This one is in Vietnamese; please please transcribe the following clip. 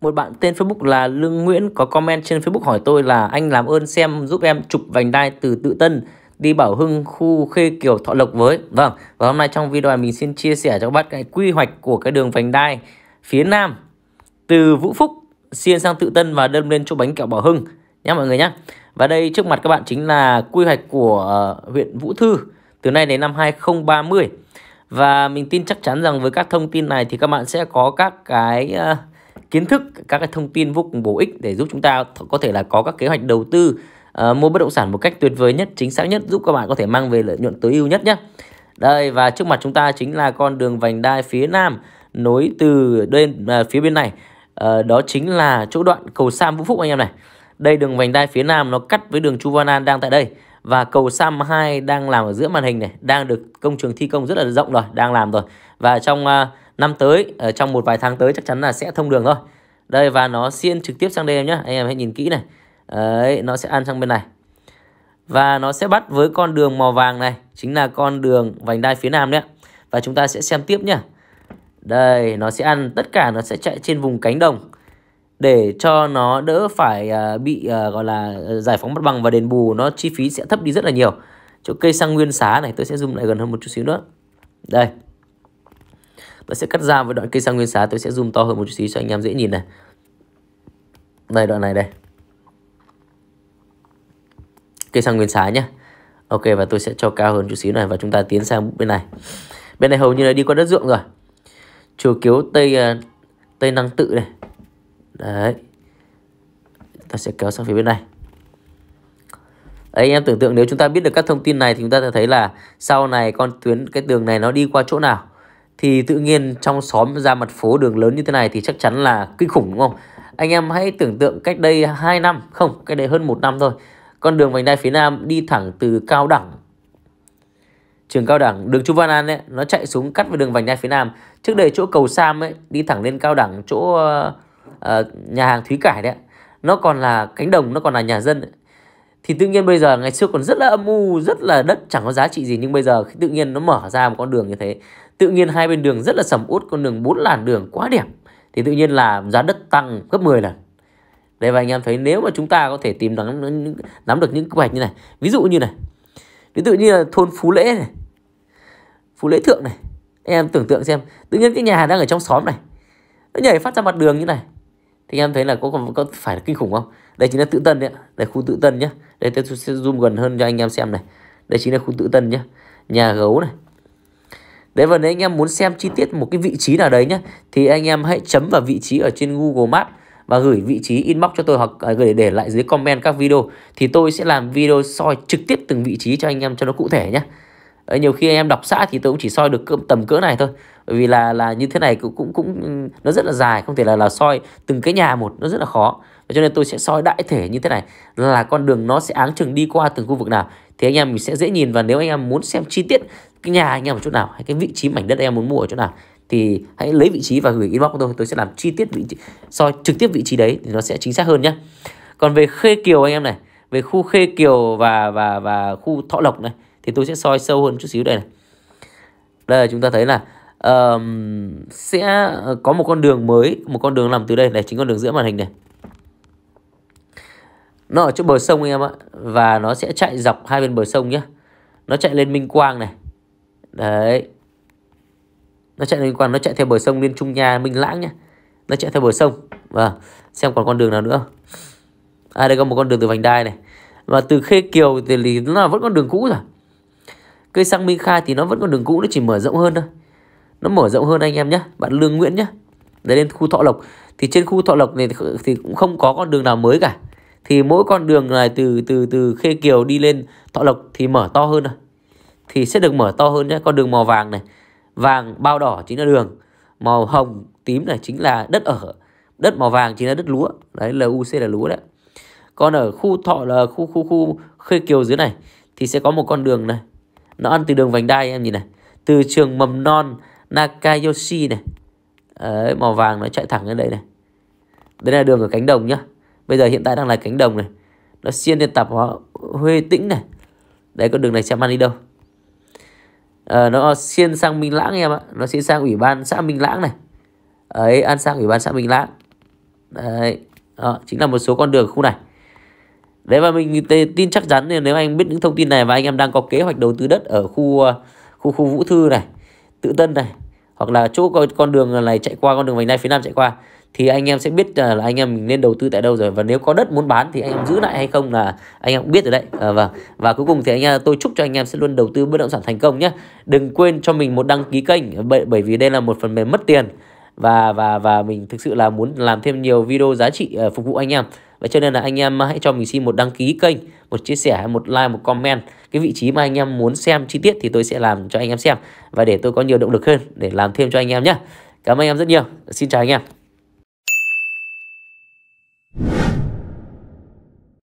một bạn tên Facebook là Lương Nguyễn có comment trên Facebook hỏi tôi là anh làm ơn xem giúp em chụp vành đai từ Tự Tân đi Bảo Hưng khu Khê Kiều Thọ Lộc với. Vâng, và hôm nay trong video này mình xin chia sẻ cho các bạn cái quy hoạch của cái đường vành đai phía Nam từ Vũ Phúc xuyên sang Tự Tân và đâm lên chỗ bánh kẹo Bảo Hưng nhé mọi người nhé. Và đây trước mặt các bạn chính là quy hoạch của ờ, huyện Vũ Thư từ nay đến năm 2030. Và mình tin chắc chắn rằng với các thông tin này thì các bạn sẽ có các cái uh, kiến thức các cái thông tin vô cùng bổ ích để giúp chúng ta có thể là có các kế hoạch đầu tư uh, mua bất động sản một cách tuyệt vời nhất chính xác nhất giúp các bạn có thể mang về lợi nhuận tối ưu nhất nhé đây và trước mặt chúng ta chính là con đường vành đai phía nam nối từ bên uh, phía bên này uh, đó chính là chỗ đoạn cầu Sam Vũ Phúc anh em này đây đường vành đai phía nam nó cắt với đường Chu Văn An đang tại đây và cầu Sam 2 đang làm ở giữa màn hình này đang được công trường thi công rất là rộng rồi đang làm rồi và trong uh, năm tới ở ờ, trong một vài tháng tới chắc chắn là sẽ thông đường thôi đây và nó xiên trực tiếp sang đây em nhé anh em hãy nhìn kỹ này đấy nó sẽ ăn sang bên này và nó sẽ bắt với con đường màu vàng này chính là con đường vành đai phía nam đấy và chúng ta sẽ xem tiếp nhé đây nó sẽ ăn tất cả nó sẽ chạy trên vùng cánh đồng để cho nó đỡ phải à, bị à, gọi là ờ, giải phóng mặt bằng và đền bù nó chi phí sẽ thấp đi rất là nhiều chỗ cây xăng nguyên xá này tôi sẽ zoom lại gần hơn một chút xíu nữa đây tôi sẽ cắt ra với đoạn cây sang nguyên xá tôi sẽ zoom to hơn một chút xíu cho anh em dễ nhìn này đây đoạn này đây cây sang nguyên xá nhé ok và tôi sẽ cho cao hơn chút xíu này và chúng ta tiến sang bên này bên này hầu như là đi qua đất ruộng rồi chùa kiếu tây à, tây năng tự này đấy ta sẽ kéo sang phía bên này Đấy, anh em tưởng tượng nếu chúng ta biết được các thông tin này thì chúng ta sẽ thấy là sau này con tuyến cái đường này nó đi qua chỗ nào thì tự nhiên trong xóm ra mặt phố đường lớn như thế này thì chắc chắn là kinh khủng đúng không? Anh em hãy tưởng tượng cách đây 2 năm, không, cách đây hơn 1 năm thôi. Con đường vành đai phía Nam đi thẳng từ cao đẳng trường cao đẳng đường Chu Văn An ấy nó chạy xuống cắt về đường vành đai phía Nam trước đây chỗ cầu Sam ấy đi thẳng lên cao đẳng chỗ uh, nhà hàng Thúy Cải đấy nó còn là cánh đồng nó còn là nhà dân ấy thì tự nhiên bây giờ ngày xưa còn rất là âm u rất là đất chẳng có giá trị gì nhưng bây giờ khi tự nhiên nó mở ra một con đường như thế tự nhiên hai bên đường rất là sầm út con đường bốn làn đường quá đẹp thì tự nhiên là giá đất tăng gấp 10 lần đây và anh em thấy nếu mà chúng ta có thể tìm nắm nắm được những quy hoạch như này ví dụ như này ví dụ như là thôn phú lễ này phú lễ thượng này em tưởng tượng xem tự nhiên cái nhà đang ở trong xóm này nó nhảy phát ra mặt đường như này thì em thấy là có còn có phải là kinh khủng không đây chính là tự tân đấy đây khu tự tân nhá. đây tôi sẽ zoom gần hơn cho anh em xem này đây chính là khu tự tân nhá, nhà gấu này Đấy và nếu anh em muốn xem chi tiết một cái vị trí nào đấy nhá, Thì anh em hãy chấm vào vị trí ở trên Google Maps Và gửi vị trí inbox cho tôi hoặc à, gửi để lại dưới comment các video Thì tôi sẽ làm video soi trực tiếp từng vị trí cho anh em cho nó cụ thể nhé Nhiều khi anh em đọc xã thì tôi cũng chỉ soi được tầm cỡ này thôi bởi vì là là như thế này cũng cũng cũng ừ, nó rất là dài không thể là là soi từng cái nhà một nó rất là khó và cho nên tôi sẽ soi đại thể như thế này là con đường nó sẽ áng chừng đi qua từng khu vực nào thì anh em mình sẽ dễ nhìn và nếu anh em muốn xem chi tiết cái nhà anh em ở chỗ nào hay cái vị trí mảnh đất anh em muốn mua ở chỗ nào thì hãy lấy vị trí và gửi inbox của tôi tôi sẽ làm chi tiết vị trí soi trực tiếp vị trí đấy thì nó sẽ chính xác hơn nhé còn về khê kiều anh em này về khu khê kiều và và và khu thọ lộc này thì tôi sẽ soi sâu hơn chút xíu đây này đây chúng ta thấy là uh, sẽ có một con đường mới một con đường làm từ đây này chính con đường giữa màn hình này nó ở chỗ bờ sông anh em ạ và nó sẽ chạy dọc hai bên bờ sông nhé nó chạy lên Minh Quang này đấy nó chạy lên Minh Quang nó chạy theo bờ sông lên Trung Nha Minh Lãng nhé nó chạy theo bờ sông và vâng, xem còn con đường nào nữa à đây có một con đường từ vành đai này và từ Khê Kiều thì nó vẫn con đường cũ rồi cây xăng Minh Khai thì nó vẫn con đường cũ nó chỉ mở rộng hơn thôi nó mở rộng hơn anh em nhé bạn lương nguyễn nhé đấy lên khu thọ lộc thì trên khu thọ lộc này thì cũng không có con đường nào mới cả thì mỗi con đường này từ từ từ khê kiều đi lên thọ lộc thì mở to hơn rồi thì sẽ được mở to hơn nhé con đường màu vàng này vàng bao đỏ chính là đường màu hồng tím này chính là đất ở đất màu vàng chính là đất lúa đấy là uc là lúa đấy còn ở khu thọ là khu khu khu khê kiều dưới này thì sẽ có một con đường này nó ăn từ đường vành đai em nhìn này từ trường mầm non Nakayoshi này Đấy, màu vàng nó chạy thẳng lên đây này Đây là đường ở cánh đồng nhá Bây giờ hiện tại đang là cánh đồng này Nó xuyên lên tạp hóa Huê Tĩnh này Đấy con đường này sẽ mang đi đâu à, Nó xuyên sang Minh Lãng em ạ Nó xuyên sang ủy ban xã Minh Lãng này Đấy ăn sang ủy ban xã Minh Lãng Đấy đó, Chính là một số con đường khu này Đấy và mình tin chắc chắn nếu anh biết những thông tin này và anh em đang có kế hoạch đầu tư đất ở khu ờ, khu khu Vũ Thư này tự tân này hoặc là chỗ con, con đường này chạy qua con đường vành đai phía nam chạy qua thì anh em sẽ biết à, là anh em mình nên đầu tư tại đâu rồi và nếu có đất muốn bán thì anh em giữ lại hay không là anh em cũng biết rồi đấy à, và vâng. và cuối cùng thì anh em à, tôi chúc cho anh em sẽ luôn đầu tư bất động sản thành công nhé đừng quên cho mình một đăng ký kênh bởi bởi vì đây là một phần mềm mất tiền và và và mình thực sự là muốn làm thêm nhiều video giá trị à, phục vụ anh em Vậy cho nên là anh em hãy cho mình xin một đăng ký kênh, một chia sẻ, một like, một comment. Cái vị trí mà anh em muốn xem chi tiết thì tôi sẽ làm cho anh em xem và để tôi có nhiều động lực hơn để làm thêm cho anh em nhé. Cảm ơn anh em rất nhiều. Xin chào anh em.